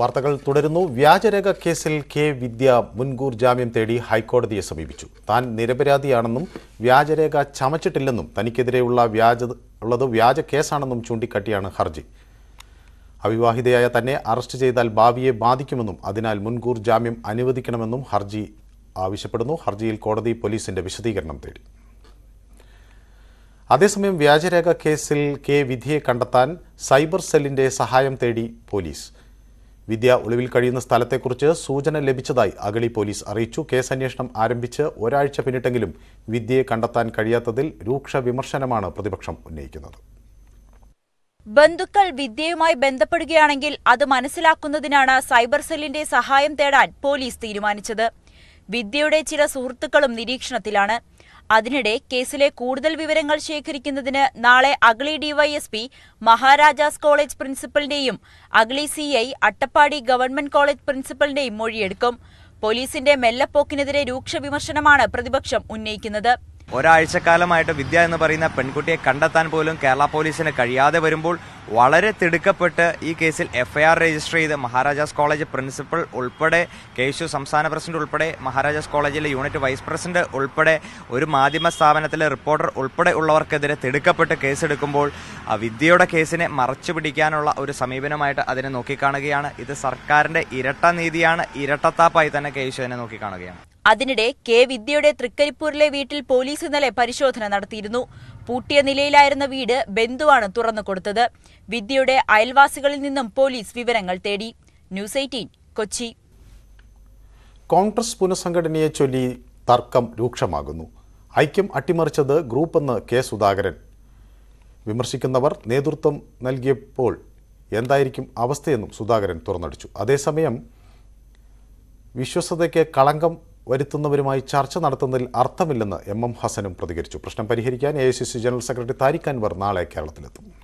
വാർത്തകൾ തുടരുന്നു വ്യാജരേഖ കേസിൽ കെ വിദ്യ മുൻകൂർ ജാമ്യം തേടി ഹൈക്കോടതിയെ സമീപിച്ചു താൻ നിരപരാധിയാണെന്നും വ്യാജരേഖ ചമച്ചിട്ടില്ലെന്നും തനിക്കെതിരെയുള്ള വ്യാജ ഉള്ളത് വ്യാജ കേസാണെന്നും ചൂണ്ടിക്കാട്ടിയാണ് ഹർജി അവിവാഹിതയായ തന്നെ അറസ്റ്റ് ചെയ്താൽ ഭാവിയെ ബാധിക്കുമെന്നും അതിനാൽ മുൻകൂർ ജാമ്യം അനുവദിക്കണമെന്നും ഹർജി ആവശ്യപ്പെടുന്നു ഹർജിയിൽ കോടതി പോലീസിന്റെ വിശദീകരണം തേടി അതേസമയം വ്യാജരേഖ കേസിൽ കെ വിധിയെ കണ്ടെത്താൻ സൈബർ സെല്ലിന്റെ സഹായം തേടി പോലീസ് വിദ്യ ഒളിവിൽ കഴിയുന്ന സ്ഥലത്തെക്കുറിച്ച് സൂചന ലഭിച്ചതായി അഗളി പോലീസ് അറിയിച്ചു കേസ് അന്വേഷണം ആരംഭിച്ച് ഒരാഴ്ച പിന്നിട്ടെങ്കിലും വിദ്യയെ കണ്ടെത്താൻ കഴിയാത്തതിൽ രൂക്ഷ വിമർശനമാണ് പ്രതിപക്ഷം ഉന്നയിക്കുന്നത് ബന്ധുക്കൾ വിദ്യയുമായി ബന്ധപ്പെടുകയാണെങ്കിൽ അത് മനസ്സിലാക്കുന്നതിനാണ് സൈബർ സെല്ലിന്റെ സഹായം തേടാൻ പോലീസ് തീരുമാനിച്ചത് വിദ്യയുടെ ചില സുഹൃത്തുക്കളും നിരീക്ഷണത്തിലാണ് അതിനിടെ കേസിലെ കൂടുതൽ വിവരങ്ങൾ ശേഖരിക്കുന്നതിന് നാളെ അഗ്ലി ഡിവൈഎസ്പി മഹാരാജാസ് കോളേജ് പ്രിൻസിപ്പലിന്റെയും അഗ്ലി C I Attappadi government college പ്രിൻസിപ്പലിന്റെയും മൊഴിയെടുക്കും പോലീസിന്റെ മെല്ലപ്പോക്കിനെതിരെ രൂക്ഷ വിമർശനമാണ് പ്രതിപക്ഷം ഉന്നയിക്കുന്നത് ഒരാഴ്ചക്കാലമായിട്ട് വിദ്യ എന്ന് പറയുന്ന പെൺകുട്ടിയെ കണ്ടെത്താൻ പോലും കേരള പോലീസിന് കഴിയാതെ വരുമ്പോൾ വളരെ തിടുക്കപ്പെട്ട് ഈ കേസിൽ എഫ്ഐആർ രജിസ്റ്റർ ചെയ്ത് മഹാരാജാസ് കോളേജ് പ്രിൻസിപ്പൽ ഉൾപ്പെടെ കേശു സംസ്ഥാന പ്രസിഡന്റ് ഉൾപ്പെടെ മഹാരാജാസ് കോളേജിലെ യൂണിറ്റ് വൈസ് പ്രസിഡന്റ് ഉൾപ്പെടെ ഒരു മാധ്യമ സ്ഥാപനത്തിലെ റിപ്പോർട്ടർ ഉൾപ്പെടെ ഉള്ളവർക്കെതിരെ തിടുക്കപ്പെട്ട് കേസെടുക്കുമ്പോൾ ആ വിദ്യയുടെ കേസിനെ മറച്ചു പിടിക്കാനുള്ള ഒരു സമീപനമായിട്ട് അതിനെ നോക്കിക്കാണുകയാണ് ഇത് സർക്കാരിൻ്റെ ഇരട്ട നീതിയാണ് ഇരട്ടത്താപ്പായി തന്നെ കേശു അതിനെ നോക്കിക്കാണുകയാണ് അതിനിടെ കെ വിദ്യയുടെ തൃക്കരിപ്പൂരിലെ വീട്ടിൽ പോലീസ് ഇന്നലെ പരിശോധന നടത്തിയിരുന്നു പൂട്ടിയ നിലയിലായിരുന്ന വീട് ബന്ധുവാണ് തുറന്നു കൊടുത്തത് വിദ്യയുടെ അയൽവാസികളിൽ നിന്നും പോലീസ് വിവരങ്ങൾ തേടി ന്യൂസ് എയ്റ്റീൻ കൊച്ചി കോൺഗ്രസ് പുനഃസംഘടനയെ ചൊല്ലി തർക്കം രൂക്ഷമാകുന്നു ഐക്യം അട്ടിമറിച്ചത് ഗ്രൂപ്പെന്ന് കെ സുധാകരൻ വിമർശിക്കുന്നവർ നേതൃത്വം നൽകിയപ്പോൾ എന്തായിരിക്കും അവസ്ഥയെന്നും സുധാകരൻ തുറന്നടിച്ചു അതേസമയം വിശ്വസതയ്ക്ക് കളങ്കം വരുത്തുന്നവരുമായി ചർച്ച നടത്തുന്നതിൽ അർത്ഥമില്ലെന്ന് എം എം ഹസനും പ്രതികരിച്ചു പ്രശ്നം പരിഹരിക്കാൻ A general secretary Tariq Anwar നാളെ കേരളത്തിലെത്തും